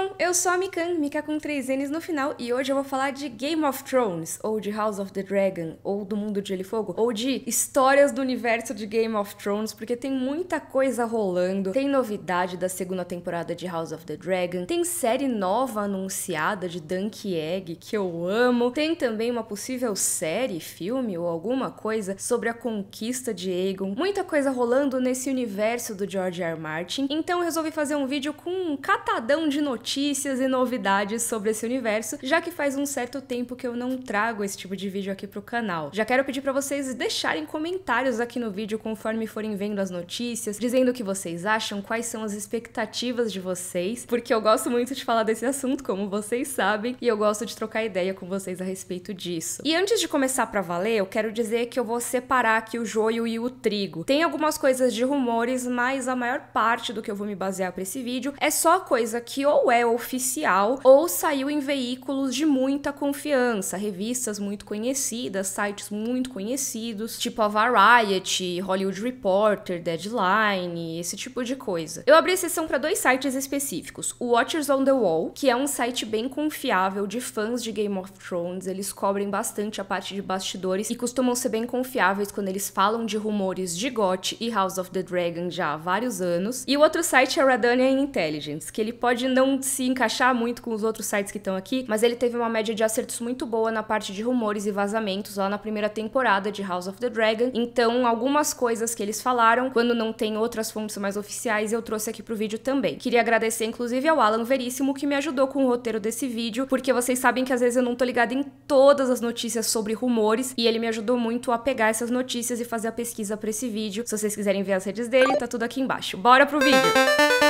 Bom, eu sou a Mikan, Mika com 3 N's no final, e hoje eu vou falar de Game of Thrones, ou de House of the Dragon, ou do Mundo de Gelo e Fogo, ou de histórias do universo de Game of Thrones, porque tem muita coisa rolando, tem novidade da segunda temporada de House of the Dragon, tem série nova anunciada de Dunk Egg, que eu amo, tem também uma possível série, filme ou alguma coisa sobre a conquista de Aegon, muita coisa rolando nesse universo do George R. R. Martin, então eu resolvi fazer um vídeo com um catadão de notícias notícias e novidades sobre esse universo, já que faz um certo tempo que eu não trago esse tipo de vídeo aqui pro canal. Já quero pedir para vocês deixarem comentários aqui no vídeo conforme forem vendo as notícias, dizendo o que vocês acham, quais são as expectativas de vocês, porque eu gosto muito de falar desse assunto, como vocês sabem, e eu gosto de trocar ideia com vocês a respeito disso. E antes de começar para valer, eu quero dizer que eu vou separar aqui o joio e o trigo. Tem algumas coisas de rumores, mas a maior parte do que eu vou me basear para esse vídeo é só coisa que ou é é oficial ou saiu em veículos de muita confiança, revistas muito conhecidas, sites muito conhecidos, tipo a Variety, Hollywood Reporter, Deadline, esse tipo de coisa. Eu abri exceção para dois sites específicos: o Watchers on the Wall, que é um site bem confiável de fãs de Game of Thrones, eles cobrem bastante a parte de bastidores e costumam ser bem confiáveis quando eles falam de rumores de GOT e House of the Dragon já há vários anos. E o outro site é Radanian Intelligence, que ele pode não se encaixar muito com os outros sites que estão aqui, mas ele teve uma média de acertos muito boa na parte de rumores e vazamentos lá na primeira temporada de House of the Dragon. Então, algumas coisas que eles falaram, quando não tem outras fontes mais oficiais, eu trouxe aqui pro vídeo também. Queria agradecer, inclusive, ao Alan Veríssimo, que me ajudou com o roteiro desse vídeo, porque vocês sabem que às vezes eu não tô ligada em todas as notícias sobre rumores, e ele me ajudou muito a pegar essas notícias e fazer a pesquisa para esse vídeo. Se vocês quiserem ver as redes dele, tá tudo aqui embaixo. Bora pro vídeo!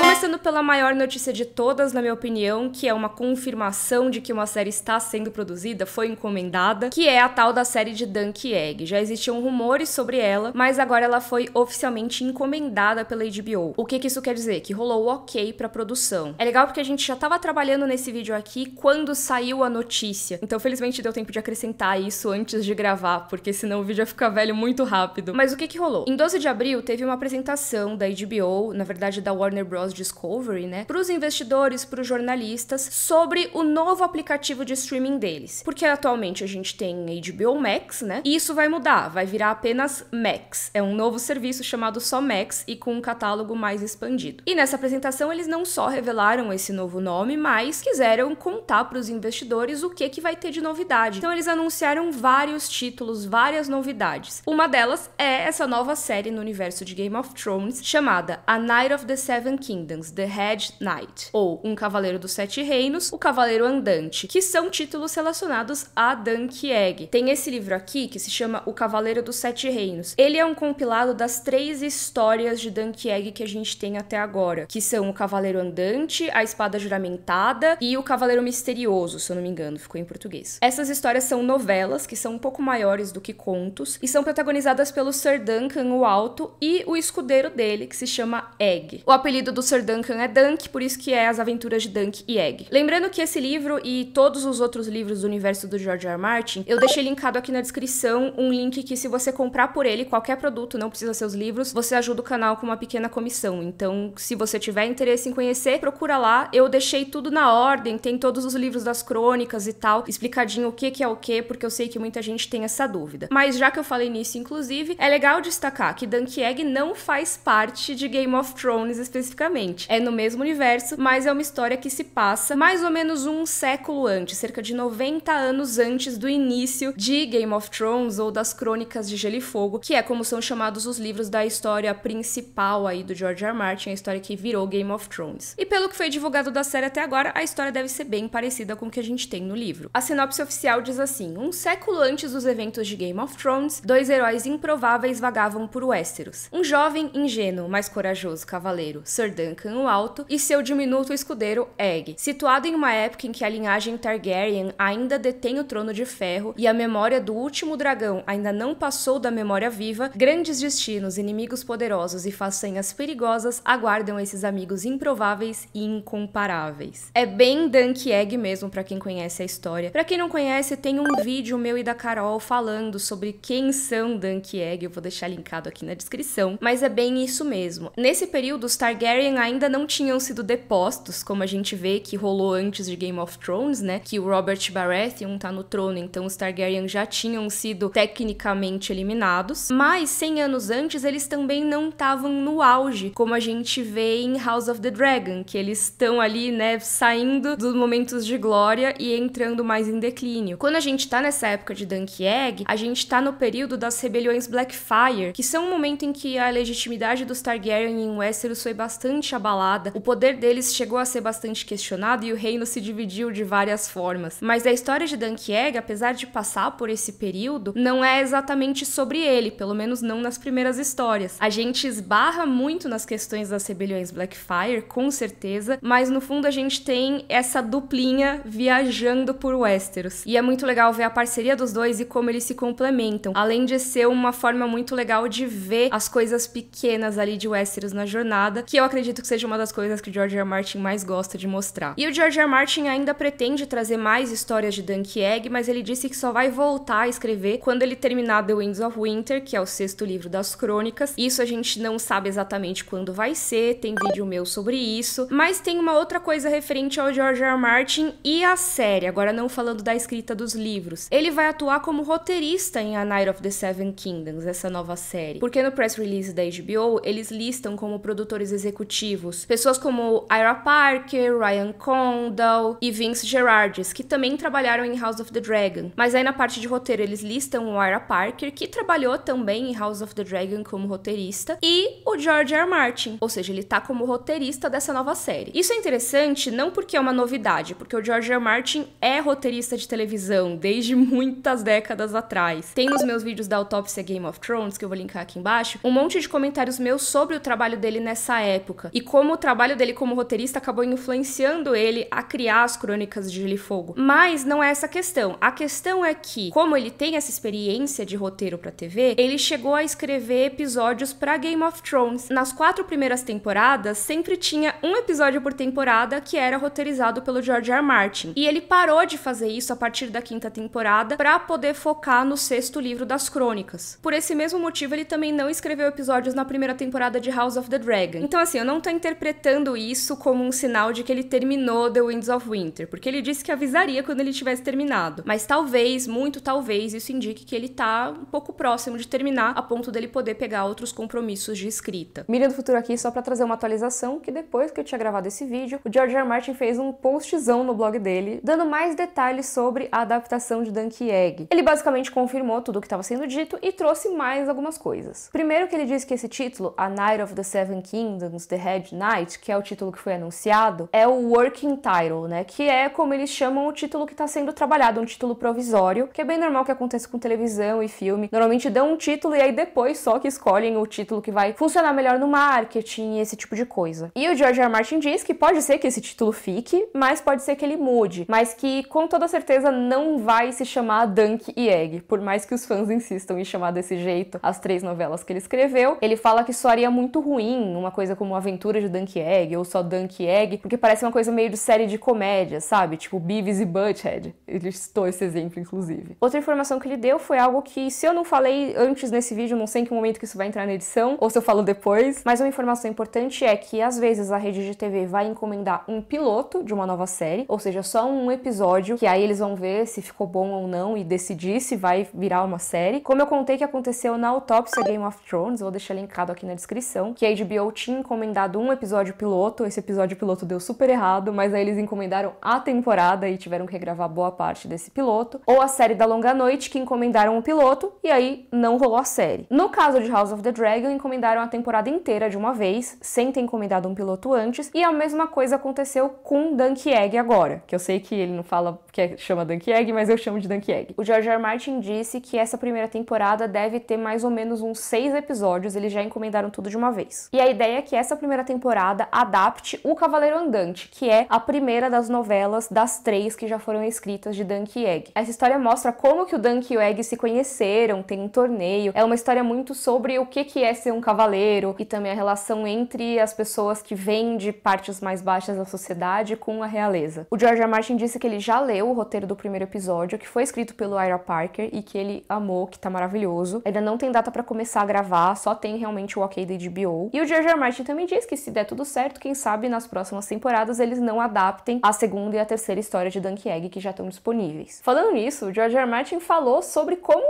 Começando pela maior notícia de todas, na minha minha opinião, que é uma confirmação de que uma série está sendo produzida, foi encomendada, que é a tal da série de Dunk Egg. Já existiam rumores sobre ela, mas agora ela foi oficialmente encomendada pela HBO. O que, que isso quer dizer? Que rolou ok pra produção. É legal porque a gente já estava trabalhando nesse vídeo aqui quando saiu a notícia. Então, felizmente, deu tempo de acrescentar isso antes de gravar, porque senão o vídeo ia ficar velho muito rápido. Mas o que, que rolou? Em 12 de abril, teve uma apresentação da HBO, na verdade da Warner Bros. Discovery, né? Para os investidores, pros para os jornalistas sobre o novo aplicativo de streaming deles. Porque atualmente a gente tem HBO Max, né? E isso vai mudar, vai virar apenas Max. É um novo serviço chamado só Max e com um catálogo mais expandido. E nessa apresentação eles não só revelaram esse novo nome, mas quiseram contar para os investidores o que que vai ter de novidade. Então eles anunciaram vários títulos, várias novidades. Uma delas é essa nova série no universo de Game of Thrones chamada A Night of the Seven Kingdoms, The Hedge Knight, ou um Cavaleiro dos Sete Reinos, o Cavaleiro Andante, que são títulos relacionados a Egg. Tem esse livro aqui que se chama O Cavaleiro dos Sete Reinos. Ele é um compilado das três histórias de Egg que a gente tem até agora, que são o Cavaleiro Andante, a Espada Juramentada e o Cavaleiro Misterioso, se eu não me engano, ficou em português. Essas histórias são novelas, que são um pouco maiores do que contos, e são protagonizadas pelo Sir Duncan o Alto e o escudeiro dele, que se chama Egg. O apelido do Sir Duncan é Dunk, por isso que é As Aventuras de Dunk e Egg. Lembrando que esse livro e todos os outros livros do universo do George R. R. Martin, eu deixei linkado aqui na descrição um link que se você comprar por ele qualquer produto, não precisa ser os livros, você ajuda o canal com uma pequena comissão. Então, se você tiver interesse em conhecer, procura lá. Eu deixei tudo na ordem, tem todos os livros das crônicas e tal, explicadinho o que que é o que, porque eu sei que muita gente tem essa dúvida. Mas já que eu falei nisso, inclusive, é legal destacar que Dunk Egg não faz parte de Game of Thrones especificamente. É no mesmo universo, mas é uma história história que se passa mais ou menos um século antes, cerca de 90 anos antes do início de Game of Thrones ou das Crônicas de Gelo e Fogo, que é como são chamados os livros da história principal aí do George R. R. Martin, a história que virou Game of Thrones. E pelo que foi divulgado da série até agora, a história deve ser bem parecida com o que a gente tem no livro. A sinopse oficial diz assim: um século antes dos eventos de Game of Thrones, dois heróis improváveis vagavam por Westeros. Um jovem, ingênuo, mas corajoso cavaleiro, Sir Duncan o Alto, e seu diminuto escudeiro celeiro Egg. Situado em uma época em que a linhagem Targaryen ainda detém o trono de ferro e a memória do último dragão ainda não passou da memória viva, grandes destinos, inimigos poderosos e façanhas perigosas aguardam esses amigos improváveis e incomparáveis. É bem Dunk Egg mesmo para quem conhece a história. Para quem não conhece, tem um vídeo meu e da Carol falando sobre quem são Dunk Egg, eu vou deixar linkado aqui na descrição, mas é bem isso mesmo. Nesse período, os Targaryen ainda não tinham sido depostos como como a gente vê que rolou antes de Game of Thrones, né? Que o Robert Baratheon tá no trono, então os Targaryen já tinham sido tecnicamente eliminados. Mas 100 anos antes, eles também não estavam no auge, como a gente vê em House of the Dragon, que eles estão ali, né, saindo dos momentos de glória e entrando mais em declínio. Quando a gente tá nessa época de Dunk Egg, a gente tá no período das rebeliões Blackfire, que são um momento em que a legitimidade dos Targaryen em Westeros foi bastante abalada. O poder deles chegou a ser bastante questionado e o reino se dividiu de várias formas. Mas a história de Dunkieg, apesar de passar por esse período, não é exatamente sobre ele, pelo menos não nas primeiras histórias. A gente esbarra muito nas questões das rebeliões Blackfire, com certeza, mas no fundo a gente tem essa duplinha viajando por Westeros. E é muito legal ver a parceria dos dois e como eles se complementam, além de ser uma forma muito legal de ver as coisas pequenas ali de Westeros na jornada, que eu acredito que seja uma das coisas que George R. R. Martin mais gosta gosta de mostrar. E o George R. Martin ainda pretende trazer mais histórias de Egg, mas ele disse que só vai voltar a escrever quando ele terminar The Winds of Winter, que é o sexto livro das crônicas. Isso a gente não sabe exatamente quando vai ser, tem vídeo meu sobre isso. Mas tem uma outra coisa referente ao George R. Martin e à série, agora não falando da escrita dos livros. Ele vai atuar como roteirista em A Night of the Seven Kingdoms, essa nova série. Porque no press release da HBO, eles listam como produtores executivos pessoas como Ira Park, Parker, Ryan Condal e Vince Gerardes, que também trabalharam em House of the Dragon. Mas aí na parte de roteiro eles listam o Ira Parker, que trabalhou também em House of the Dragon como roteirista, e o George R. Martin, ou seja, ele tá como roteirista dessa nova série. Isso é interessante não porque é uma novidade, porque o George R. R. Martin é roteirista de televisão desde muitas décadas atrás. Tem nos meus vídeos da autópsia Game of Thrones, que eu vou linkar aqui embaixo, um monte de comentários meus sobre o trabalho dele nessa época e como o trabalho dele como roteirista acabou influenciando ele a criar as crônicas de Gelo e Fogo. Mas não é essa a questão. A questão é que, como ele tem essa experiência de roteiro para TV, ele chegou a escrever episódios para Game of Thrones. Nas quatro primeiras temporadas, sempre tinha um episódio por temporada que era roteirizado pelo George R. R. Martin. E ele parou de fazer isso a partir da quinta temporada para poder focar no sexto livro das crônicas. Por esse mesmo motivo, ele também não escreveu episódios na primeira temporada de House of the Dragon. Então, assim, eu não tô interpretando isso como um sinal de que ele terminou The Winds of Winter, porque ele disse que avisaria quando ele tivesse terminado. Mas talvez, muito talvez, isso indique que ele tá um pouco próximo de terminar, a ponto dele poder pegar outros compromissos de escrita. Miriam do Futuro aqui só para trazer uma atualização que depois que eu tinha gravado esse vídeo, o George R. R. Martin fez um postzão no blog dele, dando mais detalhes sobre a adaptação de Dunk Egg. Ele basicamente confirmou tudo o que estava sendo dito e trouxe mais algumas coisas. Primeiro que ele disse que esse título, A Night of the Seven Kingdoms, The Red Knight, que é o título que foi anunciado, é o working title, né? Que é como eles chamam o título que está sendo trabalhado, um título provisório, que é bem normal que aconteça com televisão e filme. Normalmente dão um título e aí depois só que escolhem o título que vai funcionar melhor no marketing e esse tipo de coisa. E o George R. R. Martin diz que pode ser que esse título fique, mas pode ser que ele mude, mas que com toda certeza não vai se chamar Dunk e Egg, por mais que os fãs insistam em chamar desse jeito as três novelas que ele escreveu. Ele fala que soaria muito ruim uma coisa como Aventura de Dunk Egg ou só Dunk Egg, porque parece uma coisa meio de série de comédia, sabe? Tipo Beavis e Butthead. Ele citou esse exemplo, inclusive. Outra informação que ele deu foi algo que, se eu não falei antes nesse vídeo, não sei em que momento que isso vai entrar na edição, ou se eu falo depois, mas uma informação importante é que às vezes a rede de TV vai encomendar um piloto de uma nova série, ou seja, só um episódio, que aí eles vão ver se ficou bom ou não e decidir se vai virar uma série. Como eu contei que aconteceu na autópsia Game of Thrones, vou deixar linkado aqui na descrição, que a HBO tinha encomendado um episódio piloto, esse episódio piloto deu super errado, mas aí eles encomendaram a temporada e tiveram que regravar boa parte desse piloto, ou a série da Longa Noite, que encomendaram o piloto e aí não rolou a série. No caso de House of the Dragon, encomendaram a temporada inteira de uma vez, sem ter encomendado um piloto antes, e a mesma coisa aconteceu com Dunk Egg agora, que eu sei que ele não fala que é, chama Dunk Egg, mas eu chamo de Dunk Egg. O George R. R. Martin disse que essa primeira temporada deve ter mais ou menos uns seis episódios, eles já encomendaram tudo de uma vez. E a ideia é que essa primeira temporada adapte o Cavaleiro Andante, que é a primeira das novelas das três que já foram escritas de Egg. Essa história mostra como que o Egg se conheceram, tem um torneio. É uma história muito sobre o que que é ser um cavaleiro e também a relação entre as pessoas que vêm de partes mais baixas da sociedade com a realeza. O George R. Martin disse que ele já leu o roteiro do primeiro episódio, que foi escrito pelo Ira Parker e que ele amou, que tá maravilhoso. Ainda não tem data para começar a gravar, só tem realmente o OK da HBO. E o George R. Martin também diz que se der tudo certo, quem sabe nas próximas temporadas, eles não adaptem a segunda e a terceira história de Dunk Egg que já estão disponíveis. Falando nisso, o George R. R. Martin falou sobre como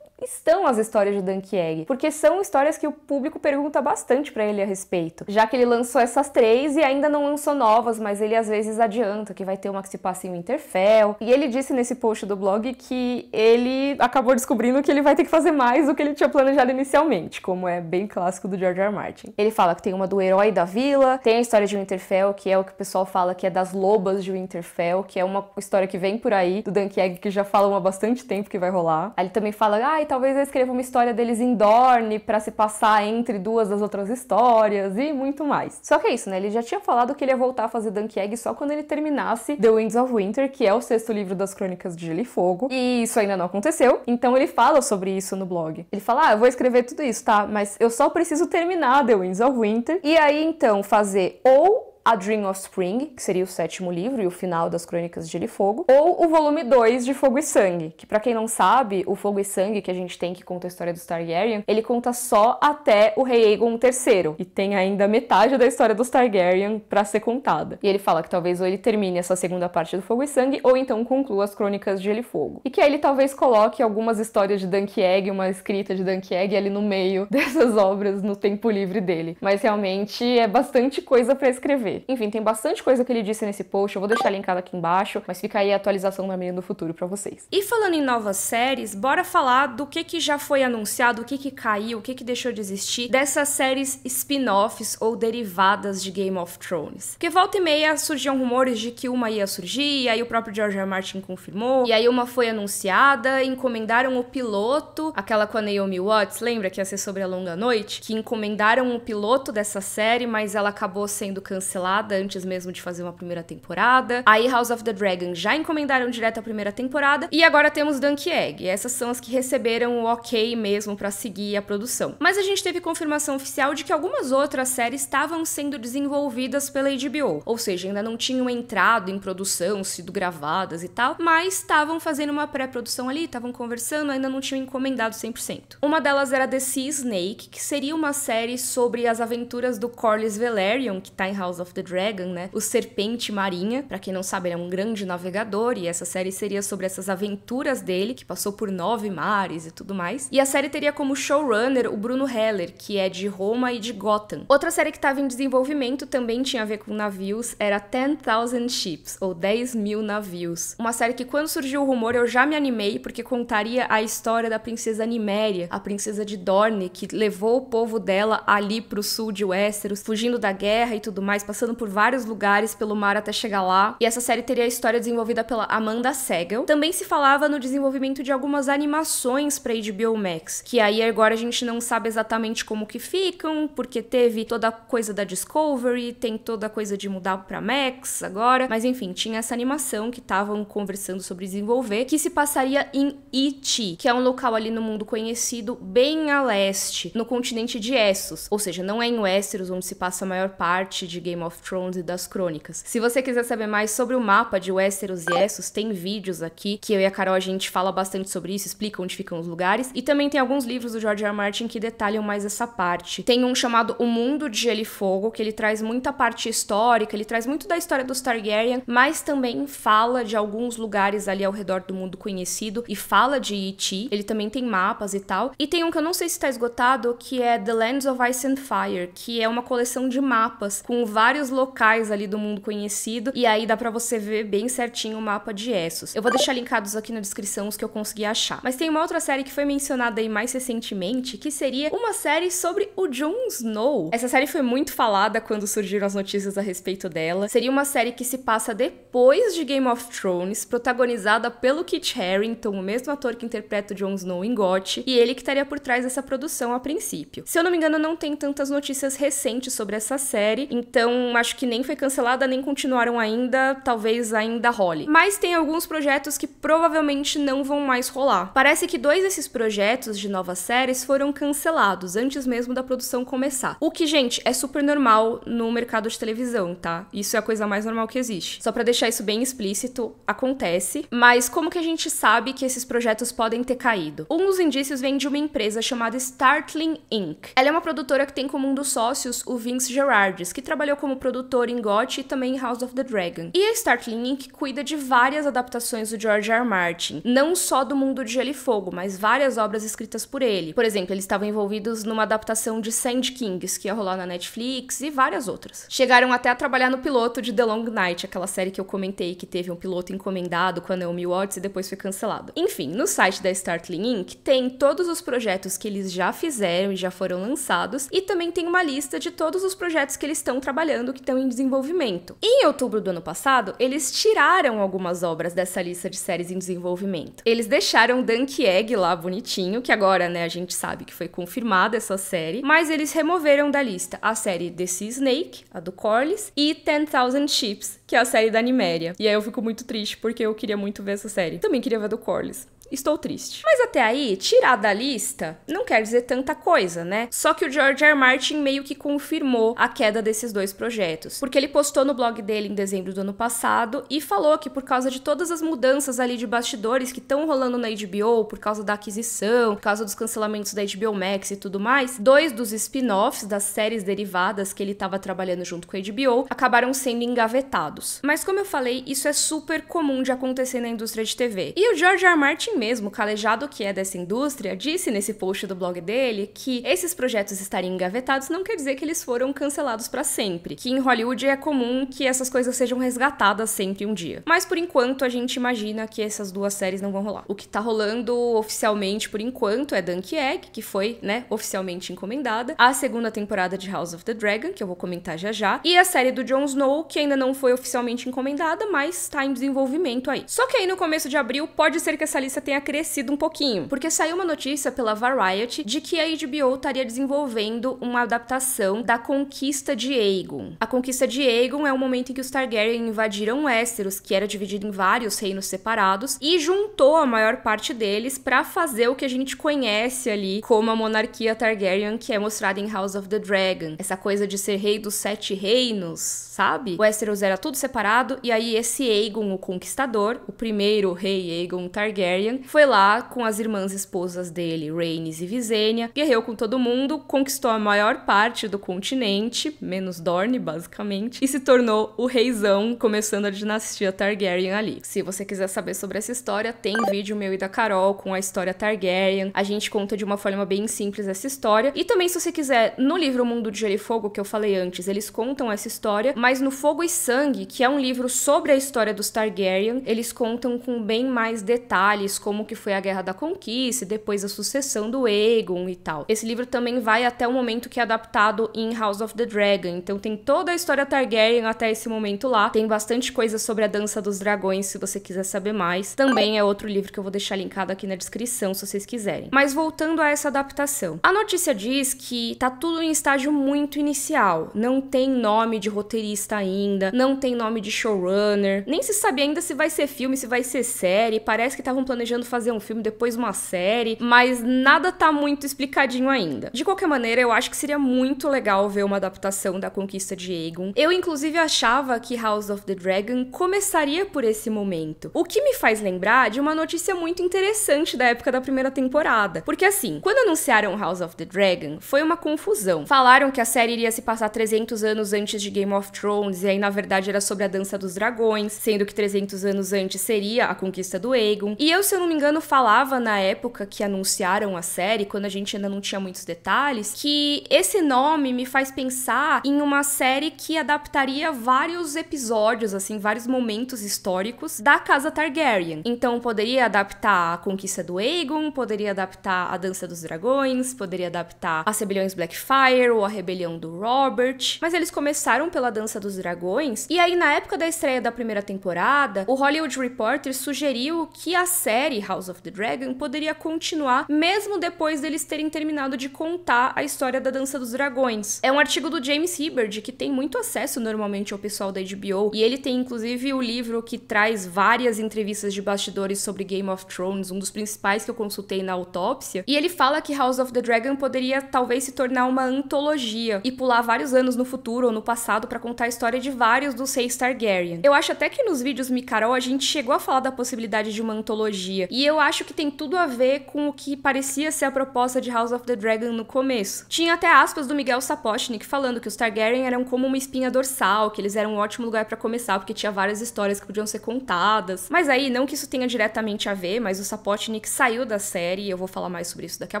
estão as histórias de Dan Egg, porque são histórias que o público pergunta bastante para ele a respeito. Já que ele lançou essas três e ainda não lançou novas, mas ele às vezes adianta que vai ter uma que se passa em Winterfell. E ele disse nesse post do blog que ele acabou descobrindo que ele vai ter que fazer mais do que ele tinha planejado inicialmente, como é bem clássico do George R. R. Martin. Ele fala que tem uma do herói da vila, tem a história de Winterfell, que é o que o pessoal fala que é das lobas de Winterfell, que é uma história que vem por aí do Dan Egg que já falam há bastante tempo que vai rolar. Aí ele também fala: "Ah, talvez eu escreva uma história deles em Dorne para se passar entre duas das outras histórias e muito mais. Só que é isso, né? Ele já tinha falado que ele ia voltar a fazer Dunk Egg só quando ele terminasse The Winds of Winter, que é o sexto livro das Crônicas de Gelo e Fogo, e isso ainda não aconteceu. Então ele fala sobre isso no blog. Ele fala: "Ah, eu vou escrever tudo isso, tá? Mas eu só preciso terminar The Winds of Winter e aí então fazer ou a Dream of Spring, que seria o sétimo livro e o final das Crônicas de Gelo e Fogo, ou o volume 2 de Fogo e Sangue, que para quem não sabe, o Fogo e Sangue que a gente tem que conta a história dos Targaryen, ele conta só até o rei Aegon III e tem ainda metade da história dos Targaryen para ser contada. E ele fala que talvez ou ele termine essa segunda parte do Fogo e Sangue ou então conclua as Crônicas de Gelo e Fogo. E que aí ele talvez coloque algumas histórias de Dunkieg, uma escrita de Dunkieg ali no meio dessas obras no tempo livre dele. Mas realmente é bastante coisa para escrever dele. Enfim, tem bastante coisa que ele disse nesse post, eu vou deixar linkado aqui embaixo, mas fica aí a atualização da Menina do Futuro para vocês. E falando em novas séries, bora falar do que que já foi anunciado, o que que caiu, o que que deixou de existir dessas séries spin-offs ou derivadas de Game of Thrones. Porque volta e meia surgiam rumores de que uma ia surgir, e aí o próprio George R. Martin confirmou, e aí uma foi anunciada, encomendaram o piloto, aquela com a Naomi Watts, lembra que ia ser sobre a longa noite? Que encomendaram o piloto dessa série, mas ela acabou sendo cancelada falada antes mesmo de fazer uma primeira temporada. Aí House of the Dragon já encomendaram direto a primeira temporada e agora temos Dunk Egg. Essas são as que receberam o OK mesmo para seguir a produção. Mas a gente teve confirmação oficial de que algumas outras séries estavam sendo desenvolvidas pela HBO, ou seja, ainda não tinham entrado em produção, sido gravadas e tal, mas estavam fazendo uma pré-produção ali, estavam conversando, ainda não tinham encomendado 100%. Uma delas era The Sea Snake, que seria uma série sobre as aventuras do Corlys Velaryon, que tá em House of of the Dragon, né? O Serpente Marinha, para quem não sabe, ele é um grande navegador e essa série seria sobre essas aventuras dele, que passou por nove mares e tudo mais. E a série teria como showrunner o Bruno Heller, que é de Roma e de Gotham. Outra série que estava em desenvolvimento também tinha a ver com navios, era 10,000 Ships, ou 10 mil navios. Uma série que quando surgiu o rumor eu já me animei, porque contaria a história da princesa Niméria, a princesa de Dorne, que levou o povo dela ali pro sul de Westeros, fugindo da guerra e tudo mais, passando por vários lugares pelo mar até chegar lá. E essa série teria a história desenvolvida pela Amanda Segel. Também se falava no desenvolvimento de algumas animações para HBO Max, que aí agora a gente não sabe exatamente como que ficam, porque teve toda a coisa da Discovery, tem toda a coisa de mudar para Max agora, mas enfim, tinha essa animação que estavam conversando sobre desenvolver, que se passaria em Iti, que é um local ali no mundo conhecido bem a leste, no continente de Essos, ou seja, não é em Westeros onde se passa a maior parte de Game of of Thrones e das crônicas. Se você quiser saber mais sobre o mapa de Westeros e Essos, tem vídeos aqui que eu e a Carol a gente fala bastante sobre isso, explica onde ficam os lugares. E também tem alguns livros do George R. R. Martin que detalham mais essa parte. Tem um chamado O Mundo de Gelo e Fogo, que ele traz muita parte histórica, ele traz muito da história dos Targaryen, mas também fala de alguns lugares ali ao redor do mundo conhecido e fala de Iti. Ele também tem mapas e tal. E tem um que eu não sei se está esgotado, que é The Lands of Ice and Fire, que é uma coleção de mapas com vários vários locais ali do mundo conhecido e aí dá para você ver bem certinho o mapa de Essos. Eu vou deixar linkados aqui na descrição os que eu consegui achar. Mas tem uma outra série que foi mencionada aí mais recentemente, que seria uma série sobre o Jon Snow. Essa série foi muito falada quando surgiram as notícias a respeito dela. Seria uma série que se passa depois de Game of Thrones, protagonizada pelo Kit Harington, o mesmo ator que interpreta o Jon Snow em GOT, e ele que estaria por trás dessa produção a princípio. Se eu não me engano, não tem tantas notícias recentes sobre essa série, então acho que nem foi cancelada, nem continuaram ainda, talvez ainda role. Mas tem alguns projetos que provavelmente não vão mais rolar. Parece que dois desses projetos de novas séries foram cancelados antes mesmo da produção começar. O que, gente, é super normal no mercado de televisão, tá? Isso é a coisa mais normal que existe. Só para deixar isso bem explícito, acontece. Mas como que a gente sabe que esses projetos podem ter caído? Um dos indícios vem de uma empresa chamada Startling Inc. Ela é uma produtora que tem como um dos sócios o Vince Gerardes, que trabalhou como produtor em GOT e também em House of the Dragon. E a Inc. cuida de várias adaptações do George R. R. Martin, não só do Mundo de Gelo e Fogo, mas várias obras escritas por ele. Por exemplo, eles estavam envolvidos numa adaptação de Sand Kings, que ia rolar na Netflix, e várias outras. Chegaram até a trabalhar no piloto de The Long Night, aquela série que eu comentei que teve um piloto encomendado com a Naomi Watts e depois foi cancelado. Enfim, no site da Startling Inc. tem todos os projetos que eles já fizeram e já foram lançados, e também tem uma lista de todos os projetos que eles estão trabalhando considerando que estão em desenvolvimento. Em outubro do ano passado, eles tiraram algumas obras dessa lista de séries em desenvolvimento. Eles deixaram Dunk Egg lá bonitinho, que agora, né, a gente sabe que foi confirmada essa série, mas eles removeram da lista a série The Sea Snake, a do Corlys, e 10,000 Ships, que é a série da Animéria. E aí eu fico muito triste porque eu queria muito ver essa série. Também queria ver a do Corlys. Estou triste. Mas até aí, tirar da lista não quer dizer tanta coisa, né? Só que o George R. Martin meio que confirmou a queda desses dois projetos, porque ele postou no blog dele em dezembro do ano passado e falou que por causa de todas as mudanças ali de bastidores que estão rolando na HBO, por causa da aquisição, por causa dos cancelamentos da HBO Max e tudo mais, dois dos spin-offs das séries derivadas que ele estava trabalhando junto com a HBO acabaram sendo engavetados. Mas como eu falei, isso é super comum de acontecer na indústria de TV. E o George R. Martin mesmo, Calejado, que é dessa indústria, disse nesse post do blog dele que esses projetos estarem engavetados não quer dizer que eles foram cancelados para sempre, que em Hollywood é comum que essas coisas sejam resgatadas sempre um dia. Mas por enquanto a gente imagina que essas duas séries não vão rolar. O que tá rolando oficialmente por enquanto é Dunk Egg, que foi, né, oficialmente encomendada, a segunda temporada de House of the Dragon, que eu vou comentar já já, e a série do Jon Snow, que ainda não foi oficialmente encomendada, mas tá em desenvolvimento aí. Só que aí no começo de abril pode ser que essa lista tenha crescido um pouquinho. Porque saiu uma notícia pela Variety de que a HBO estaria desenvolvendo uma adaptação da Conquista de Aegon. A Conquista de Aegon é o momento em que os Targaryen invadiram Westeros, que era dividido em vários reinos separados, e juntou a maior parte deles para fazer o que a gente conhece ali como a monarquia Targaryen, que é mostrada em House of the Dragon. Essa coisa de ser rei dos sete reinos, sabe? Westeros era tudo separado, e aí esse Aegon, o conquistador, o primeiro rei Aegon Targaryen, foi lá com as irmãs esposas dele, Rhaenys e Visenya, guerreou com todo mundo, conquistou a maior parte do continente, menos Dorne, basicamente, e se tornou o reizão, começando a dinastia Targaryen ali. Se você quiser saber sobre essa história, tem vídeo meu e da Carol com a história Targaryen. A gente conta de uma forma bem simples essa história. E também, se você quiser, no livro Mundo de Gelo e Fogo, que eu falei antes, eles contam essa história, mas no Fogo e Sangue, que é um livro sobre a história dos Targaryen, eles contam com bem mais detalhes, como que foi a Guerra da Conquista, depois a sucessão do Aegon e tal. Esse livro também vai até o momento que é adaptado em House of the Dragon, então tem toda a história Targaryen até esse momento lá. Tem bastante coisa sobre a Dança dos Dragões, se você quiser saber mais. Também é outro livro que eu vou deixar linkado aqui na descrição, se vocês quiserem. Mas voltando a essa adaptação. A notícia diz que tá tudo em estágio muito inicial. Não tem nome de roteirista ainda, não tem nome de showrunner, nem se sabe ainda se vai ser filme, se vai ser série. Parece que estavam planejando planejando fazer um filme, depois uma série, mas nada tá muito explicadinho ainda. De qualquer maneira, eu acho que seria muito legal ver uma adaptação da conquista de Aegon. Eu, inclusive, achava que House of the Dragon começaria por esse momento, o que me faz lembrar de uma notícia muito interessante da época da primeira temporada. Porque assim, quando anunciaram House of the Dragon, foi uma confusão. Falaram que a série iria se passar 300 anos antes de Game of Thrones, e aí na verdade era sobre a dança dos dragões, sendo que 300 anos antes seria a conquista do Aegon. E eu, se eu não não me engano, falava na época que anunciaram a série, quando a gente ainda não tinha muitos detalhes, que esse nome me faz pensar em uma série que adaptaria vários episódios, assim, vários momentos históricos da casa Targaryen. Então poderia adaptar a conquista do Aegon, poderia adaptar a dança dos dragões, poderia adaptar as rebeliões Blackfyre ou a rebelião do Robert. Mas eles começaram pela dança dos dragões e aí na época da estreia da primeira temporada, o Hollywood Reporter sugeriu que a série série House of the Dragon poderia continuar mesmo depois deles terem terminado de contar a história da Dança dos Dragões. É um artigo do James Hibbard que tem muito acesso normalmente ao pessoal da HBO e ele tem inclusive o livro que traz várias entrevistas de bastidores sobre Game of Thrones, um dos principais que eu consultei na autópsia, e ele fala que House of the Dragon poderia talvez se tornar uma antologia e pular vários anos no futuro ou no passado para contar a história de vários dos seis Targaryen. Eu acho até que nos vídeos Mikarol a gente chegou a falar da possibilidade de uma antologia e eu acho que tem tudo a ver com o que parecia ser a proposta de House of the Dragon no começo. Tinha até aspas do Miguel Sapochnik falando que os Targaryen eram como uma espinha dorsal, que eles eram um ótimo lugar para começar, porque tinha várias histórias que podiam ser contadas. Mas aí, não que isso tenha diretamente a ver, mas o Sapochnik saiu da série, e eu vou falar mais sobre isso daqui a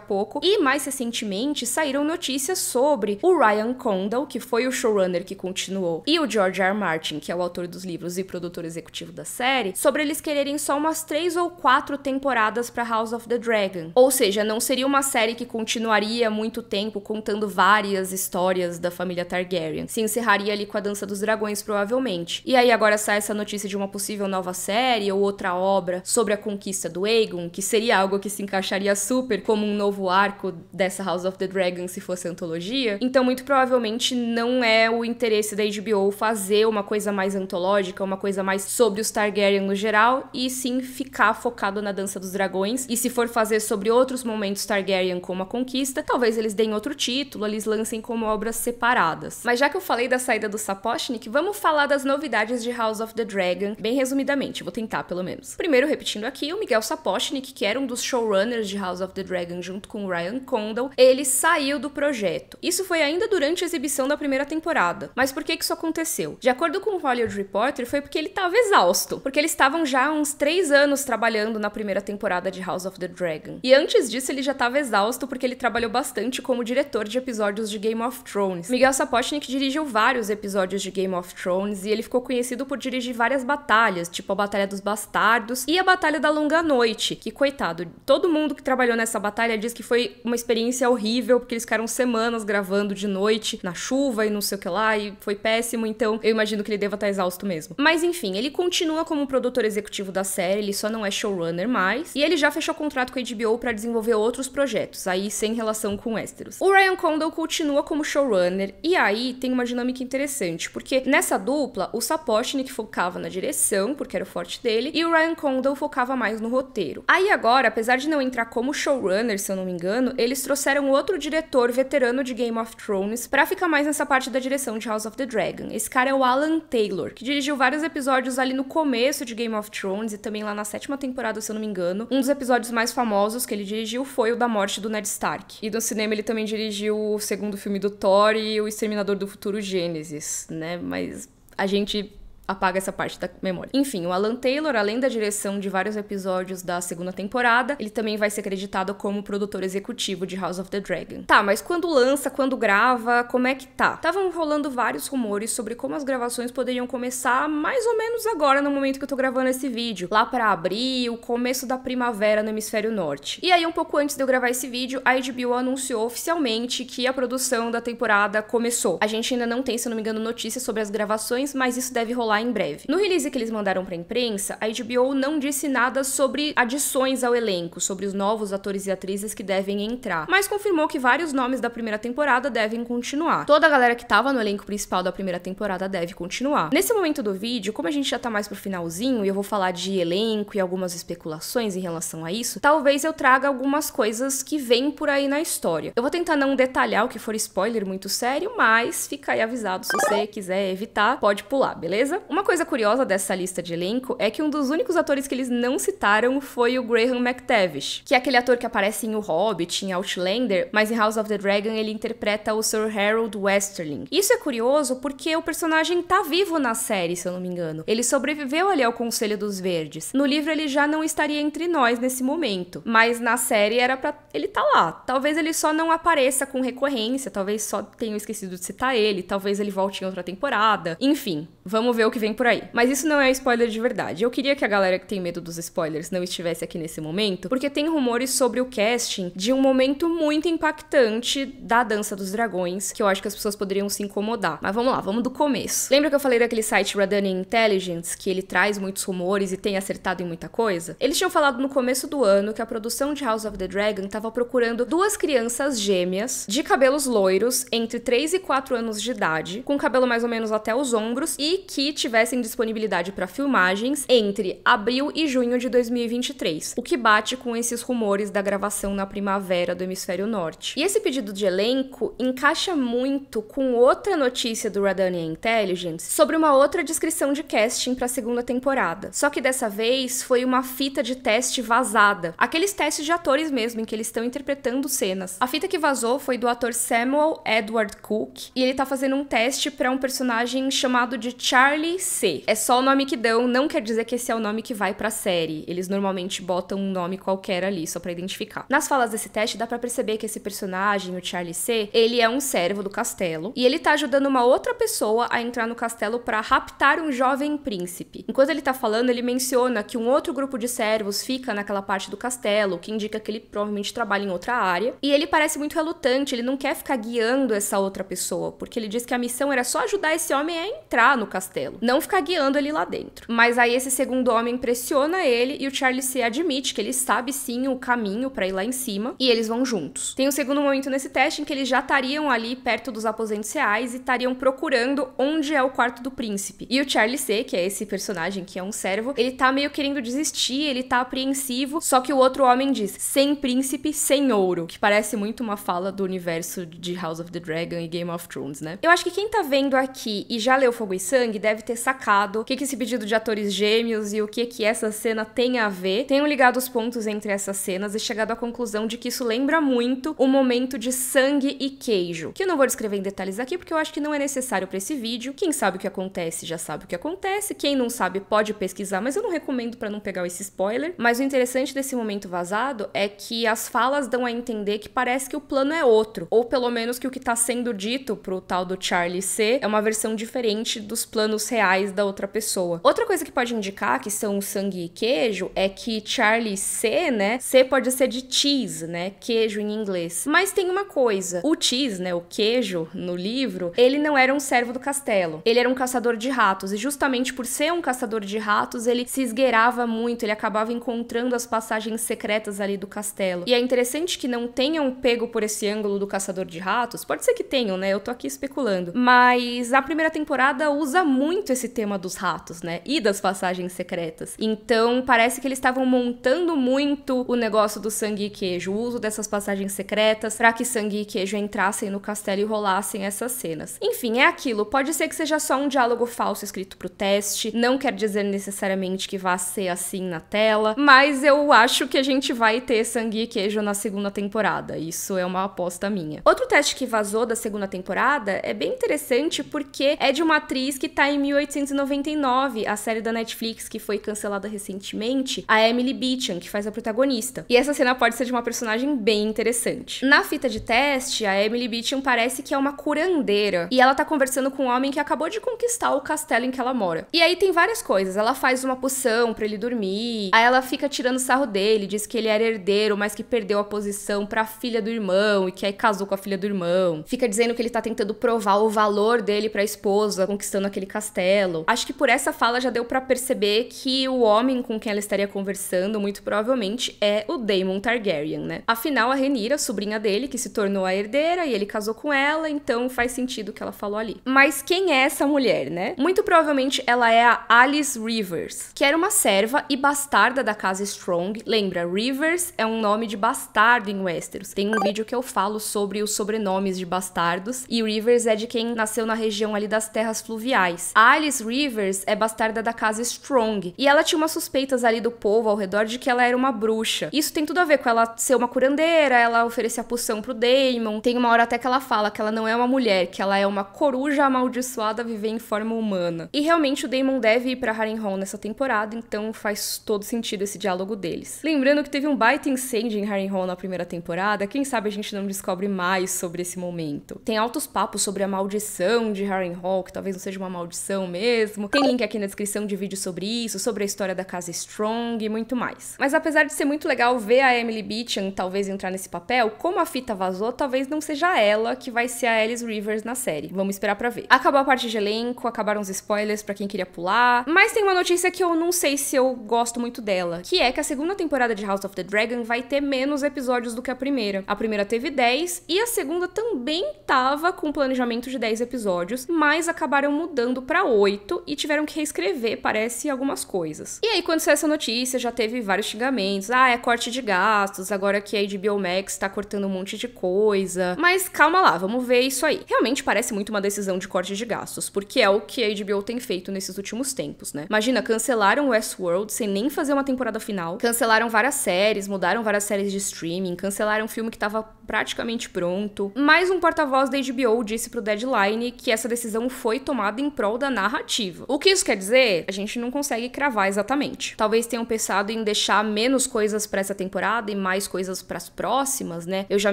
pouco. E mais recentemente saíram notícias sobre o Ryan Condal, que foi o showrunner que continuou, e o George R. R. Martin, que é o autor dos livros e produtor executivo da série, sobre eles quererem só umas três ou quatro quatro temporadas para House of the Dragon. Ou seja, não seria uma série que continuaria muito tempo contando várias histórias da família Targaryen. Se encerraria ali com a Dança dos Dragões, provavelmente. E aí agora sai essa notícia de uma possível nova série ou outra obra sobre a conquista do Aegon, que seria algo que se encaixaria super como um novo arco dessa House of the Dragon se fosse antologia. Então, muito provavelmente não é o interesse da HBO fazer uma coisa mais antológica, uma coisa mais sobre os Targaryen no geral, e sim ficar focado na Dança dos Dragões. E se for fazer sobre outros momentos Targaryen como a Conquista, talvez eles deem outro título, eles lancem como obras separadas. Mas já que eu falei da saída do Sapochnik, vamos falar das novidades de House of the Dragon, bem resumidamente, vou tentar pelo menos. Primeiro, repetindo aqui, o Miguel Sapochnik, que era um dos showrunners de House of the Dragon junto com Ryan Condal, ele saiu do projeto. Isso foi ainda durante a exibição da primeira temporada. Mas por que que isso aconteceu? De acordo com o Hollywood Reporter, foi porque ele estava exausto, porque eles estavam já há uns três anos trabalhando na na primeira temporada de House of the Dragon. E antes disso, ele já estava exausto porque ele trabalhou bastante como diretor de episódios de Game of Thrones. Miguel Sapochnik dirigiu vários episódios de Game of Thrones e ele ficou conhecido por dirigir várias batalhas, tipo a Batalha dos Bastardos e a Batalha da Longa Noite, que coitado, todo mundo que trabalhou nessa batalha diz que foi uma experiência horrível porque eles ficaram semanas gravando de noite, na chuva e não sei o que lá, e foi péssimo, então eu imagino que ele deva estar tá exausto mesmo. Mas enfim, ele continua como produtor executivo da série, ele só não é showrunner Warner+, e ele já fechou contrato com a HBO para desenvolver outros projetos, aí sem relação com Westeros. O Ryan Condal continua como showrunner, e aí tem uma dinâmica interessante, porque nessa dupla, o Sapochnik focava na direção, porque era o forte dele, e o Ryan Condal focava mais no roteiro. Aí agora, apesar de não entrar como showrunner, se eu não me engano, eles trouxeram outro diretor veterano de Game of Thrones para ficar mais nessa parte da direção de House of the Dragon. Esse cara é o Alan Taylor, que dirigiu vários episódios ali no começo de Game of Thrones e também lá na sétima temporada se eu não me engano. Um dos episódios mais famosos que ele dirigiu foi o da morte do Ned Stark. E no cinema ele também dirigiu o segundo filme do Thor e o Exterminador do Futuro Gênesis, né? Mas a gente apaga essa parte da memória. Enfim, o Alan Taylor, além da direção de vários episódios da segunda temporada, ele também vai ser acreditado como produtor executivo de House of the Dragon. Tá, mas quando lança, quando grava, como é que tá? Estavam rolando vários rumores sobre como as gravações poderiam começar mais ou menos agora, no momento que eu tô gravando esse vídeo, lá para abril, começo da primavera no hemisfério norte. E aí, um pouco antes de eu gravar esse vídeo, a HBO anunciou oficialmente que a produção da temporada começou. A gente ainda não tem, se eu não me engano, notícias sobre as gravações, mas isso deve rolar em breve. No release que eles mandaram pra imprensa, a HBO não disse nada sobre adições ao elenco, sobre os novos atores e atrizes que devem entrar, mas confirmou que vários nomes da primeira temporada devem continuar. Toda a galera que tava no elenco principal da primeira temporada deve continuar. Nesse momento do vídeo, como a gente já tá mais pro finalzinho e eu vou falar de elenco e algumas especulações em relação a isso, talvez eu traga algumas coisas que vêm por aí na história. Eu vou tentar não detalhar o que for spoiler muito sério, mas fica aí avisado se você quiser evitar, pode pular, beleza? Uma coisa curiosa dessa lista de elenco é que um dos únicos atores que eles não citaram foi o Graham McTavish, que é aquele ator que aparece em O Hobbit, em Outlander, mas em House of the Dragon ele interpreta o Sir Harold Westerling. Isso é curioso porque o personagem tá vivo na série, se eu não me engano. Ele sobreviveu ali ao Conselho dos Verdes. No livro ele já não estaria entre nós nesse momento, mas na série era para ele tá lá. Talvez ele só não apareça com recorrência, talvez só tenham esquecido de citar ele, talvez ele volte em outra temporada. Enfim, vamos ver o que que vem por aí. Mas isso não é spoiler de verdade. Eu queria que a galera que tem medo dos spoilers não estivesse aqui nesse momento, porque tem rumores sobre o casting de um momento muito impactante da Dança dos Dragões, que eu acho que as pessoas poderiam se incomodar. Mas vamos lá, vamos do começo. Lembra que eu falei daquele site Radanian Intelligence, que ele traz muitos rumores e tem acertado em muita coisa? Eles tinham falado no começo do ano que a produção de House of the Dragon estava procurando duas crianças gêmeas de cabelos loiros entre 3 e 4 anos de idade, com cabelo mais ou menos até os ombros e que tivessem disponibilidade para filmagens entre abril e junho de 2023, o que bate com esses rumores da gravação na primavera do hemisfério norte. E esse pedido de elenco encaixa muito com outra notícia do Radania Intelligence sobre uma outra descrição de casting para a segunda temporada. Só que dessa vez foi uma fita de teste vazada, aqueles testes de atores mesmo em que eles estão interpretando cenas. A fita que vazou foi do ator Samuel Edward Cook e ele tá fazendo um teste para um personagem chamado de Charlie série C. É só o nome que dão, não quer dizer que esse é o nome que vai pra série. Eles normalmente botam um nome qualquer ali, só pra identificar. Nas falas desse teste, dá pra perceber que esse personagem, o Charlie C, ele é um servo do castelo. E ele tá ajudando uma outra pessoa a entrar no castelo para raptar um jovem príncipe. Enquanto ele tá falando, ele menciona que um outro grupo de servos fica naquela parte do castelo, que indica que ele provavelmente trabalha em outra área. E ele parece muito relutante, ele não quer ficar guiando essa outra pessoa, porque ele diz que a missão era só ajudar esse homem a entrar no castelo. Não ficar guiando ele lá dentro. Mas aí esse segundo homem pressiona ele e o Charlie se admite que ele sabe sim o caminho para ir lá em cima e eles vão juntos. Tem um segundo momento nesse teste em que eles já estariam ali perto dos aposentos reais e estariam procurando onde é o quarto do príncipe. E o Charlie C, que é esse personagem que é um servo, ele tá meio querendo desistir, ele tá apreensivo, só que o outro homem diz: "Sem príncipe, sem ouro", que parece muito uma fala do universo de House of the Dragon e Game of Thrones, né? Eu acho que quem tá vendo aqui e já leu Fogo e Sangue deve ter sacado o que, que esse pedido de atores gêmeos e o que, que essa cena tem a ver, tenham ligado os pontos entre essas cenas e chegado à conclusão de que isso lembra muito o momento de sangue e queijo, que eu não vou descrever em detalhes aqui porque eu acho que não é necessário para esse vídeo. Quem sabe o que acontece já sabe o que acontece, quem não sabe pode pesquisar, mas eu não recomendo para não pegar esse spoiler. Mas o interessante desse momento vazado é que as falas dão a entender que parece que o plano é outro, ou pelo menos que o que tá sendo dito pro tal do Charlie C é uma versão diferente dos planos reais reais da outra pessoa. Outra coisa que pode indicar que são sangue e queijo é que Charlie C, né? C pode ser de cheese, né? Queijo em inglês. Mas tem uma coisa: o cheese, né? O queijo no livro, ele não era um servo do castelo. Ele era um caçador de ratos. E justamente por ser um caçador de ratos, ele se esgueirava muito, ele acabava encontrando as passagens secretas ali do castelo. E é interessante que não tenham pego por esse ângulo do caçador de ratos. Pode ser que tenham, né? Eu tô aqui especulando. Mas a primeira temporada usa muito muito esse tema dos ratos, né? E das passagens secretas. Então, parece que eles estavam montando muito o negócio do sangue e queijo, o uso dessas passagens secretas, para que sangue e queijo entrassem no castelo e rolassem essas cenas. Enfim, é aquilo. Pode ser que seja só um diálogo falso escrito pro teste, não quer dizer necessariamente que vá ser assim na tela, mas eu acho que a gente vai ter sangue e queijo na segunda temporada. Isso é uma aposta minha. Outro teste que vazou da segunda temporada é bem interessante porque é de uma atriz que tá em 1800 1899, a série da Netflix que foi cancelada recentemente, a Emily Beecham, que faz a protagonista. E essa cena pode ser de uma personagem bem interessante. Na fita de teste, a Emily Beecham parece que é uma curandeira e ela tá conversando com um homem que acabou de conquistar o castelo em que ela mora. E aí tem várias coisas. Ela faz uma poção para ele dormir, aí ela fica tirando sarro dele, diz que ele era herdeiro, mas que perdeu a posição para a filha do irmão e que aí casou com a filha do irmão. Fica dizendo que ele tá tentando provar o valor dele para a esposa conquistando aquele castelo. Acho que por essa fala já deu para perceber que o homem com quem ela estaria conversando, muito provavelmente, é o Daemon Targaryen, né? Afinal, a Renira, sobrinha dele, que se tornou a herdeira e ele casou com ela, então faz sentido o que ela falou ali. Mas quem é essa mulher, né? Muito provavelmente ela é a Alice Rivers, que era uma serva e bastarda da casa Strong. Lembra, Rivers é um nome de bastardo em Westeros. Tem um vídeo que eu falo sobre os sobrenomes de bastardos e Rivers é de quem nasceu na região ali das terras fluviais. A Alice Rivers é bastarda da casa Strong, e ela tinha umas suspeitas ali do povo ao redor de que ela era uma bruxa. Isso tem tudo a ver com ela ser uma curandeira, ela oferecer a poção pro Damon. Tem uma hora até que ela fala que ela não é uma mulher, que ela é uma coruja amaldiçoada a viver em forma humana. E realmente o Damon deve ir para Harrenhal nessa temporada, então faz todo sentido esse diálogo deles. Lembrando que teve um baita incêndio em Harrenhal na primeira temporada, quem sabe a gente não descobre mais sobre esse momento. Tem altos papos sobre a maldição de Harrenhal, que talvez não seja uma maldição, mesmo. Tem link aqui na descrição de vídeo sobre isso, sobre a história da casa Strong e muito mais. Mas apesar de ser muito legal ver a Emily Beecham talvez entrar nesse papel, como a fita vazou, talvez não seja ela que vai ser a Alice Rivers na série. Vamos esperar pra ver. Acabou a parte de elenco, acabaram os spoilers para quem queria pular, mas tem uma notícia que eu não sei se eu gosto muito dela, que é que a segunda temporada de House of the Dragon vai ter menos episódios do que a primeira. A primeira teve 10 e a segunda também tava com planejamento de 10 episódios, mas acabaram mudando para 8 e tiveram que reescrever, parece, algumas coisas. E aí, quando saiu essa notícia, já teve vários xingamentos. Ah, é corte de gastos, agora que a HBO Max tá cortando um monte de coisa. Mas calma lá, vamos ver isso aí. Realmente parece muito uma decisão de corte de gastos, porque é o que a HBO tem feito nesses últimos tempos, né? Imagina, cancelaram Westworld sem nem fazer uma temporada final, cancelaram várias séries, mudaram várias séries de streaming, cancelaram um filme que tava praticamente pronto. Mais um porta-voz da HBO disse pro Deadline que essa decisão foi tomada em prol da narrativa. O que isso quer dizer, a gente não consegue cravar exatamente. Talvez tenham pensado em deixar menos coisas para essa temporada e mais coisas para as próximas, né? Eu já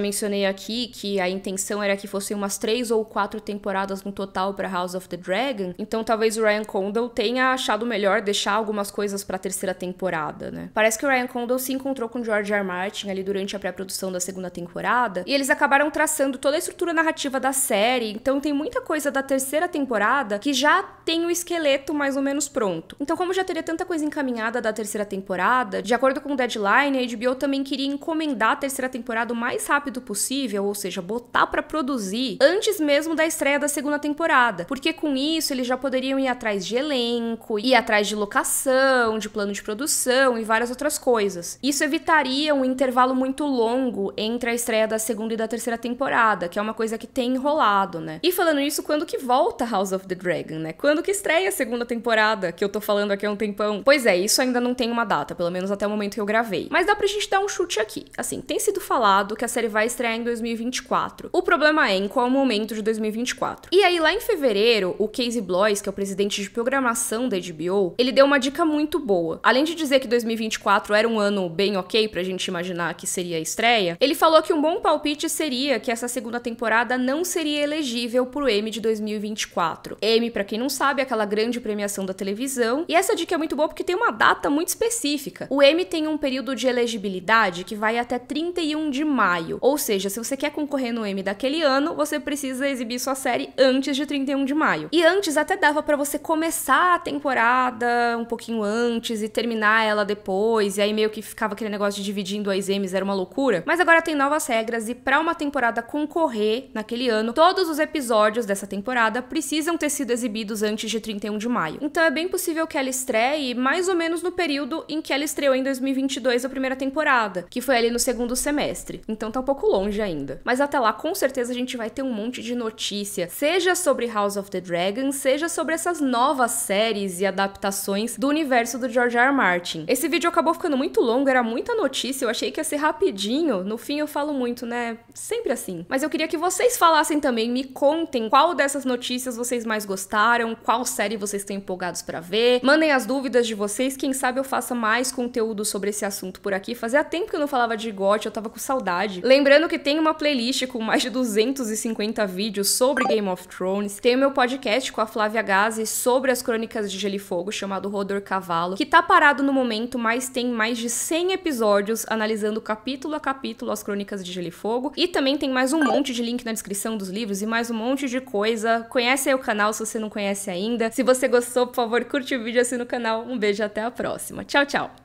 mencionei aqui que a intenção era que fossem umas três ou quatro temporadas no total para House of the Dragon, então talvez o Ryan Condal tenha achado melhor deixar algumas coisas para a terceira temporada, né? Parece que o Ryan Condal se encontrou com George R. Martin ali durante a pré-produção da segunda temporada e eles acabaram traçando toda a estrutura narrativa da série, então tem muita coisa da terceira temporada que já tem o esqueleto mais ou menos pronto. Então, como já teria tanta coisa encaminhada da terceira temporada, de acordo com o deadline, a HBO também queria encomendar a terceira temporada o mais rápido possível, ou seja, botar para produzir antes mesmo da estreia da segunda temporada, porque com isso eles já poderiam ir atrás de elenco, ir atrás de locação, de plano de produção e várias outras coisas. Isso evitaria um intervalo muito longo entre a estreia da segunda e da terceira temporada, que é uma coisa que tem enrolado, né? E falando isso, quando que volta House of the Dragon, né? Quando que estreia a segunda temporada, que eu tô falando aqui há um tempão. Pois é, isso ainda não tem uma data, pelo menos até o momento que eu gravei. Mas dá pra gente dar um chute aqui. Assim, tem sido falado que a série vai estrear em 2024. O problema é em qual momento de 2024. E aí, lá em fevereiro, o Casey Blois, que é o presidente de programação da HBO, ele deu uma dica muito boa. Além de dizer que 2024 era um ano bem ok pra gente imaginar que seria a estreia, ele falou que um bom palpite seria que essa segunda temporada não seria elegível pro M de 2024. M, para quem não sabe, sabe, aquela grande premiação da televisão. E essa dica é muito boa porque tem uma data muito específica. O M tem um período de elegibilidade que vai até 31 de maio. Ou seja, se você quer concorrer no M daquele ano, você precisa exibir sua série antes de 31 de maio. E antes até dava para você começar a temporada um pouquinho antes e terminar ela depois, e aí meio que ficava aquele negócio de dividindo as M's, era uma loucura. Mas agora tem novas regras e para uma temporada concorrer naquele ano, todos os episódios dessa temporada precisam ter sido exibidos antes antes de 31 de maio. Então é bem possível que ela estreie mais ou menos no período em que ela estreou em 2022 a primeira temporada, que foi ali no segundo semestre. Então tá um pouco longe ainda. Mas até lá, com certeza a gente vai ter um monte de notícia, seja sobre House of the Dragon, seja sobre essas novas séries e adaptações do universo do George R. R. Martin. Esse vídeo acabou ficando muito longo, era muita notícia, eu achei que ia ser rapidinho. No fim eu falo muito, né? Sempre assim. Mas eu queria que vocês falassem também, me contem qual dessas notícias vocês mais gostaram, qual série vocês estão empolgados para ver. Mandem as dúvidas de vocês, quem sabe eu faça mais conteúdo sobre esse assunto por aqui. Fazia tempo que eu não falava de GOT, eu tava com saudade. Lembrando que tem uma playlist com mais de 250 vídeos sobre Game of Thrones. Tem o meu podcast com a Flávia Gazi sobre as crônicas de Gelo e Fogo, chamado Rodor Cavalo, que tá parado no momento, mas tem mais de 100 episódios analisando capítulo a capítulo as crônicas de Gelo e Fogo. E também tem mais um monte de link na descrição dos livros e mais um monte de coisa. Conhece aí o canal se você não conhece ainda ainda. Se você gostou, por favor, curte o vídeo, assina o canal. Um beijo e até a próxima. Tchau, tchau!